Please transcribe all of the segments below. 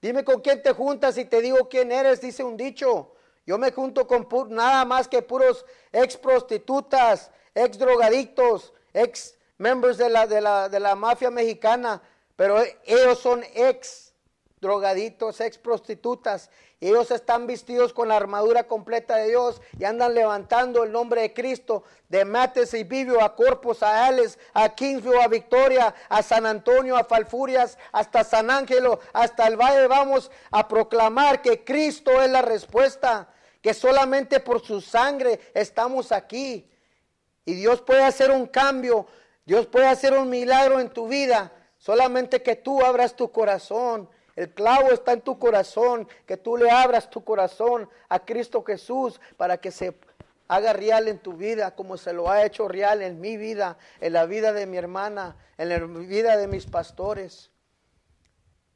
Dime con quién te juntas y te digo quién eres, dice un dicho. Yo me junto con nada más que puros ex prostitutas, ex drogadictos, ex miembros de la, de la, de la mafia mexicana, pero e-, ellos son ex drogaditos, ex prostitutas. ellos están vestidos con la armadura completa de Dios y andan levantando el nombre de Cristo de Mates y Vivio a corpos a Ales, a Kingsville, a Victoria, a San Antonio, a Falfurias, hasta San Ángelo, hasta el Valle. Vamos a proclamar que Cristo es la respuesta, que solamente por su sangre estamos aquí. Y Dios puede hacer un cambio, Dios puede hacer un milagro en tu vida, solamente que tú abras tu corazón el clavo está en tu corazón, que tú le abras tu corazón a Cristo Jesús para que se haga real en tu vida, como se lo ha hecho real en mi vida, en la vida de mi hermana, en la vida de mis pastores.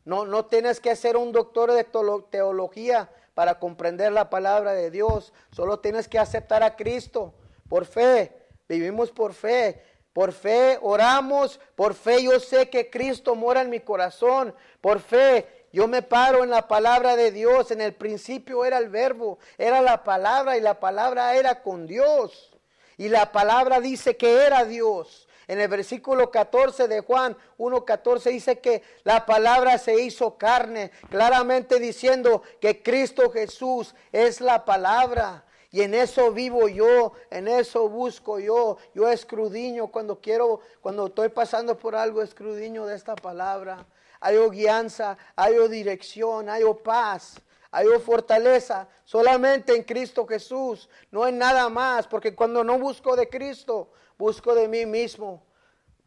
No, no tienes que ser un doctor de teología para comprender la palabra de Dios. Solo tienes que aceptar a Cristo por fe. Vivimos por fe. Por fe oramos, por fe yo sé que Cristo mora en mi corazón, por fe yo me paro en la palabra de Dios, en el principio era el verbo, era la palabra y la palabra era con Dios. Y la palabra dice que era Dios. En el versículo 14 de Juan 1.14 dice que la palabra se hizo carne, claramente diciendo que Cristo Jesús es la palabra. Y en eso vivo yo, en eso busco yo. Yo escrudiño cuando quiero, cuando estoy pasando por algo, escrudiño de esta palabra. Hay guianza, hay dirección, hay paz hay fortaleza solamente en Cristo Jesús, no en nada más, porque cuando no busco de Cristo, busco de mí mismo.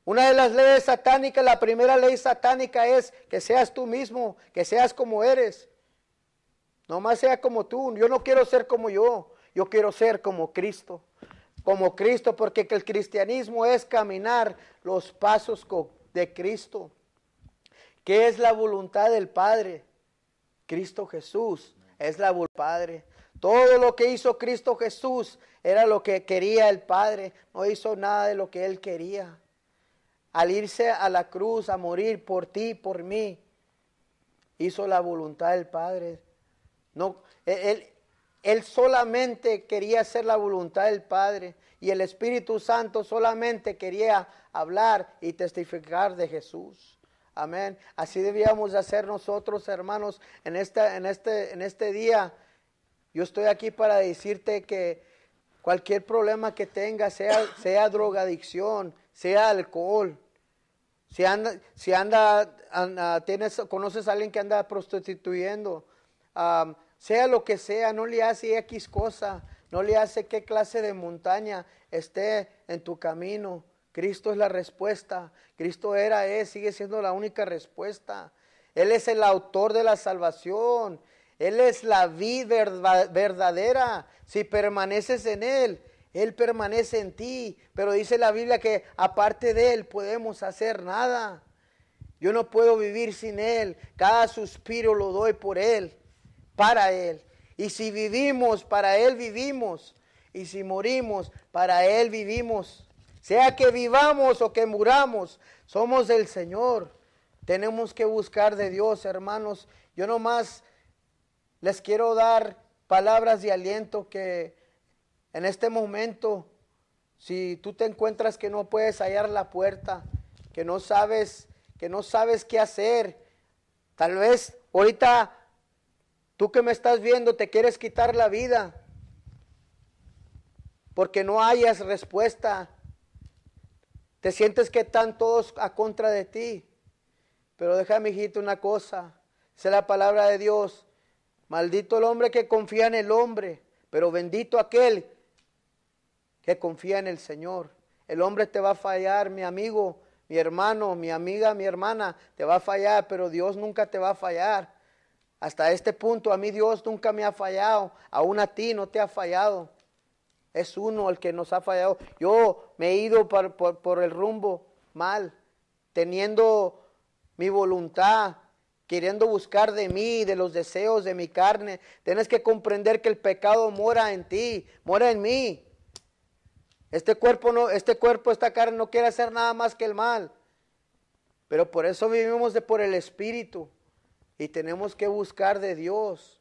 Una de las leyes satánicas, la primera ley satánica es que seas tú mismo, que seas como eres. No más sea como tú, yo no quiero ser como yo. Yo quiero ser como Cristo, como Cristo, porque el cristianismo es caminar los pasos de Cristo, que es la voluntad del Padre. Cristo Jesús es la voluntad del Padre. Todo lo que hizo Cristo Jesús era lo que quería el Padre, no hizo nada de lo que Él quería. Al irse a la cruz a morir por ti, por mí, hizo la voluntad del Padre. No, e, él, él solamente quería hacer la voluntad del Padre y el Espíritu Santo solamente quería hablar y testificar de Jesús. Amén. Así debíamos hacer nosotros, hermanos, en este, en este, en este día. Yo estoy aquí para decirte que cualquier problema que tengas, sea, sea drogadicción, sea alcohol, si anda, anda, tienes, conoces a alguien que anda prostituyendo, sea lo que sea, no le hace X cosa, no le hace qué clase de montaña esté en tu camino. Cristo es la respuesta, Cristo era, es, sigue siendo la única respuesta. Él es el autor de la salvación, Él es la vida verdadera. Si permaneces en Él, Él permanece en ti. Pero dice la Biblia que aparte de Él podemos hacer nada. Yo no puedo vivir sin Él, cada suspiro lo doy por Él para Él. Y si vivimos, para Él vivimos. Y si morimos, para Él vivimos. Sea que vivamos o que muramos, somos del Señor. Tenemos que buscar de Dios, hermanos. Yo nomás les quiero dar palabras de aliento que en este momento, si tú te encuentras que no puedes hallar la puerta, que no sabes, que no sabes qué hacer, tal vez ahorita Tú que me estás viendo te quieres quitar la vida porque no hayas respuesta. Te sientes que están todos a contra de ti. Pero déjame, hijito, una cosa. Esa es la palabra de Dios. Maldito el hombre que confía en el hombre, pero bendito aquel que confía en el Señor. El hombre te va a fallar, mi amigo, mi hermano, mi amiga, mi hermana, te va a fallar, pero Dios nunca te va a fallar. Hasta este punto a mí Dios nunca me ha fallado, aún a ti no te ha fallado. Es uno el que nos ha fallado. Yo me he ido por, el rumbo mal, teniendo mi voluntad, queriendo buscar de mí, de los deseos de mi carne. Tienes que comprender que el pecado mora en ti, mora en mí. Este cuerpo no, este cuerpo, esta carne no quiere hacer nada más que el mal. Pero por eso vivimos de por el espíritu. Y tenemos que buscar de Dios.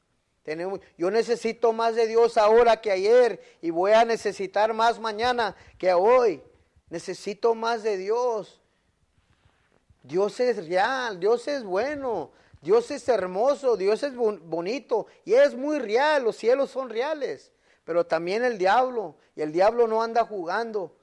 yo necesito más de Dios ahora que ayer y voy a necesitar más mañana que hoy. Necesito más de Dios. Dios es real, Dios es bueno, Dios es hermoso, Dios es bonito y es muy real, los cielos son reales, pero también el diablo y el diablo no anda jugando.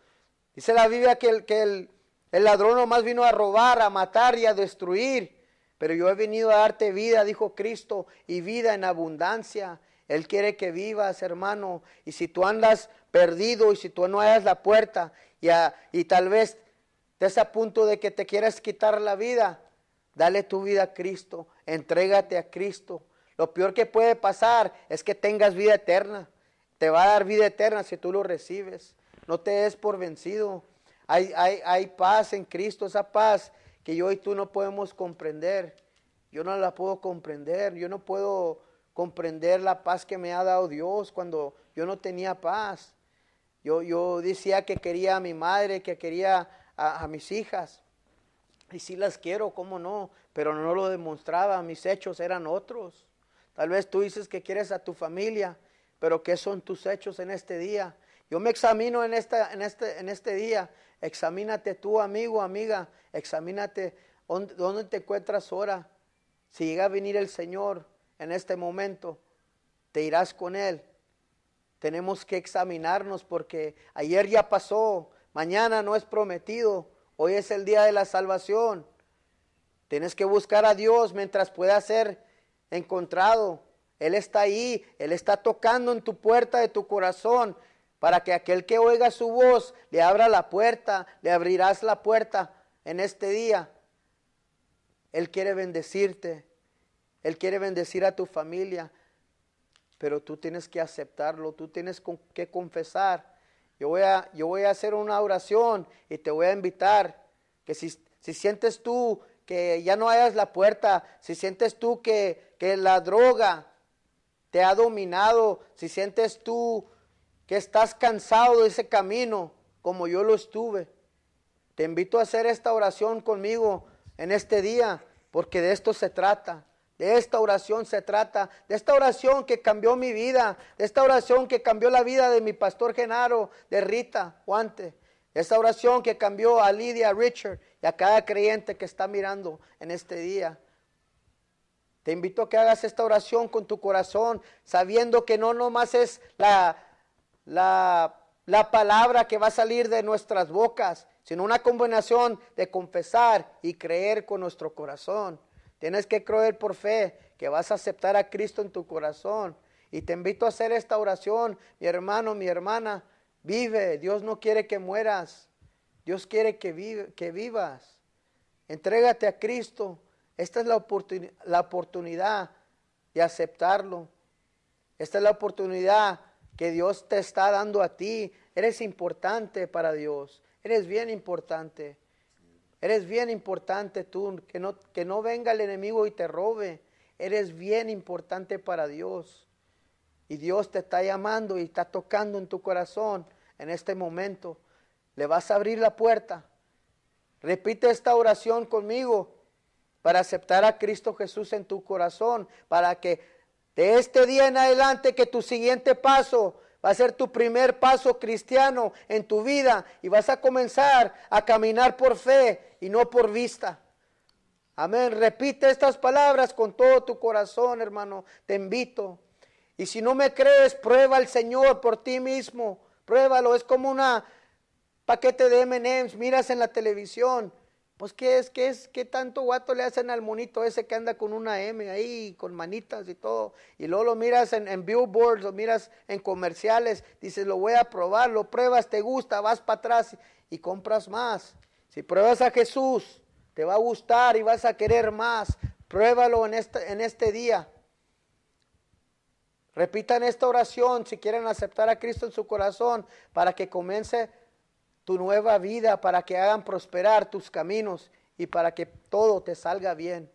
Dice la Biblia que que el, el ladrón nomás vino a robar, a matar y a destruir. Pero yo he venido a darte vida, dijo Cristo, y vida en abundancia. Él quiere que vivas, hermano. Y si tú andas perdido y si tú no hallas la puerta y, y tal vez estés a punto de que te quieras quitar la vida, dale tu vida a Cristo, entrégate a Cristo. Lo peor que puede pasar es que tengas vida eterna. Te va a dar vida eterna si tú lo recibes. No te des por vencido. Hay, hay, hay paz en Cristo, esa paz que yo y tú no podemos comprender. Yo no la puedo comprender. Yo no puedo comprender la paz que me ha dado Dios cuando yo no tenía paz. Yo, yo decía que quería a mi madre, que quería a, mis hijas. Y si las quiero, cómo no, pero no lo demostraba, mis hechos eran otros. Tal vez tú dices que quieres a tu familia, pero ¿qué son tus hechos en este día? Yo me examino en, esta, en, este, en este día. Examínate tú, amigo, amiga. Examínate dónde, te encuentras ahora. Si llega a venir el Señor en este momento, te irás con Él. Tenemos que examinarnos porque ayer ya pasó, mañana no es prometido, hoy es el día de la salvación. Tienes que buscar a Dios mientras pueda ser encontrado. Él está ahí, Él está tocando en tu puerta de tu corazón para que aquel que oiga su voz le abra la puerta, le abrirás la puerta en este día. Él quiere bendecirte, Él quiere bendecir a tu familia, pero tú tienes que aceptarlo, tú tienes que confesar. Yo voy a, yo voy a hacer una oración y te voy a invitar que si, si sientes tú que ya no hayas la puerta, si sientes tú que, que la droga te ha dominado, si sientes tú estás cansado de ese camino como yo lo estuve. Te invito a hacer esta oración conmigo en este día, porque de esto se trata. De esta oración se trata, de esta oración que cambió mi vida, de esta oración que cambió la vida de mi pastor Genaro, de Rita, Guante, de esta oración que cambió a Lidia, Richard y a cada creyente que está mirando en este día. Te invito a que hagas esta oración con tu corazón, sabiendo que no nomás es la, la, palabra que va a salir de nuestras bocas, sino una combinación de confesar y creer con nuestro corazón. Tienes que creer por fe que vas a aceptar a Cristo en tu corazón. Y te invito a hacer esta oración, mi hermano, mi hermana. Vive, Dios no quiere que mueras, Dios quiere que, vive, que vivas. Entrégate a Cristo. Esta es la, oportunidad la oportunidad de aceptarlo. Esta es la oportunidad que Dios te está dando a ti. Eres importante para Dios. Eres bien importante. Eres bien importante tú. Que no, que no venga el enemigo y te robe. Eres bien importante para Dios. Y Dios te está llamando y está tocando en tu corazón en este momento. Le vas a abrir la puerta. Repite esta oración conmigo para aceptar a Cristo Jesús en tu corazón, para que de este día en adelante que tu siguiente paso va a ser tu primer paso cristiano en tu vida y vas a comenzar a caminar por fe y no por vista. Amén. Repite estas palabras con todo tu corazón, hermano. Te invito. Y si no me crees, prueba al Señor por ti mismo. Pruébalo. Es como una paquete de MMs. Miras en la televisión. Pues, qué es, qué es, qué tanto guato le hacen al monito ese que anda con una M ahí, con manitas y todo. Y luego lo miras en, billboards, lo miras en comerciales, dices, lo voy a probar, lo pruebas, te gusta, vas para atrás y compras más. Si pruebas a Jesús, te va a gustar y vas a querer más. Pruébalo en este, en este día. Repitan esta oración si quieren aceptar a Cristo en su corazón para que comience tu nueva vida para que hagan prosperar tus caminos y para que todo te salga bien.